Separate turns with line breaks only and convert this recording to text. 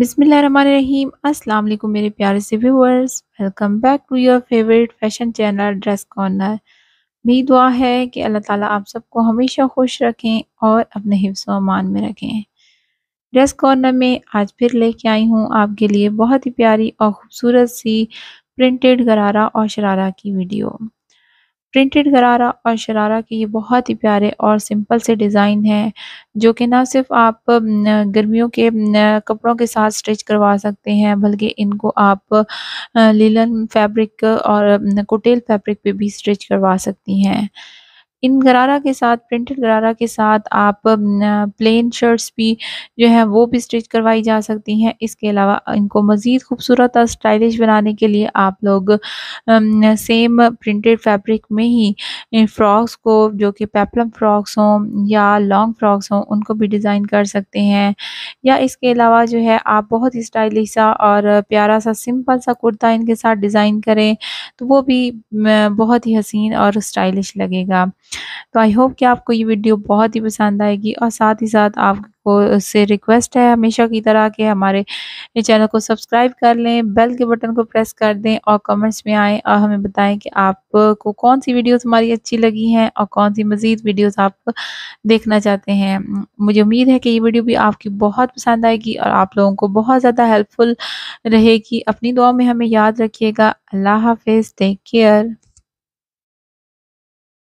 बिसमीम अस्सलाम वालेकुम मेरे प्यारे से viewers welcome back to your favourite fashion channel dress corner मेरी दुआ है कि अल्लाह ताला आप सबको हमेशा खुश रखें और अपने हिफ्स अमान में रखें ड्रेस कॉर्नर में आज फिर लेके आई हूँ आपके लिए बहुत ही प्यारी और ख़ूबसूरत सी प्रिंटेड गरारा और शरारा की वीडियो प्रिंटेड गरारा और शरारा के ये बहुत ही प्यारे और सिंपल से डिज़ाइन हैं जो कि ना सिर्फ आप गर्मियों के कपड़ों के साथ स्टिच करवा सकते हैं बल्कि इनको आप लीलन फैब्रिक और कोटेल फैब्रिक पे भी स्टिच करवा सकती हैं इन गरारा के साथ प्रिंटेड गरारा के साथ आप प्लेन शर्ट्स भी जो है वो भी स्टिच करवाई जा सकती हैं इसके अलावा इनको मज़ीद खूबसूरत और स्टाइलिश बनाने के लिए आप लोग सेम प्रिंटेड फैब्रिक में ही फ्रॉक्स को जो कि पेपलम फ्रॉक्स हों या लॉन्ग फ्रॉक्स हों उनको भी डिज़ाइन कर सकते हैं या इसके अलावा जो है आप बहुत ही स्टाइलिश सा और प्यारा सा सिंपल सा कुर्ता इनके साथ डिज़ाइन करें तो वो भी बहुत ही हसीन और स्टाइलिश लगेगा तो आई होप कि आपको ये वीडियो बहुत ही पसंद आएगी और साथ ही साथ आपको से रिक्वेस्ट है हमेशा की तरह कि हमारे चैनल को सब्सक्राइब कर लें बेल के बटन को प्रेस कर दें और कमेंट्स में आएँ और हमें बताएं कि आपको कौन सी वीडियोस हमारी अच्छी लगी हैं और कौन सी मज़ीद वीडियोस आप देखना चाहते हैं मुझे उम्मीद है कि ये वीडियो भी आपकी बहुत पसंद आएगी और आप लोगों को बहुत ज़्यादा हेल्पफुल रहेगी अपनी दुआ में हमें याद रखिएगा अल्लाह हाफिज़ टेक केयर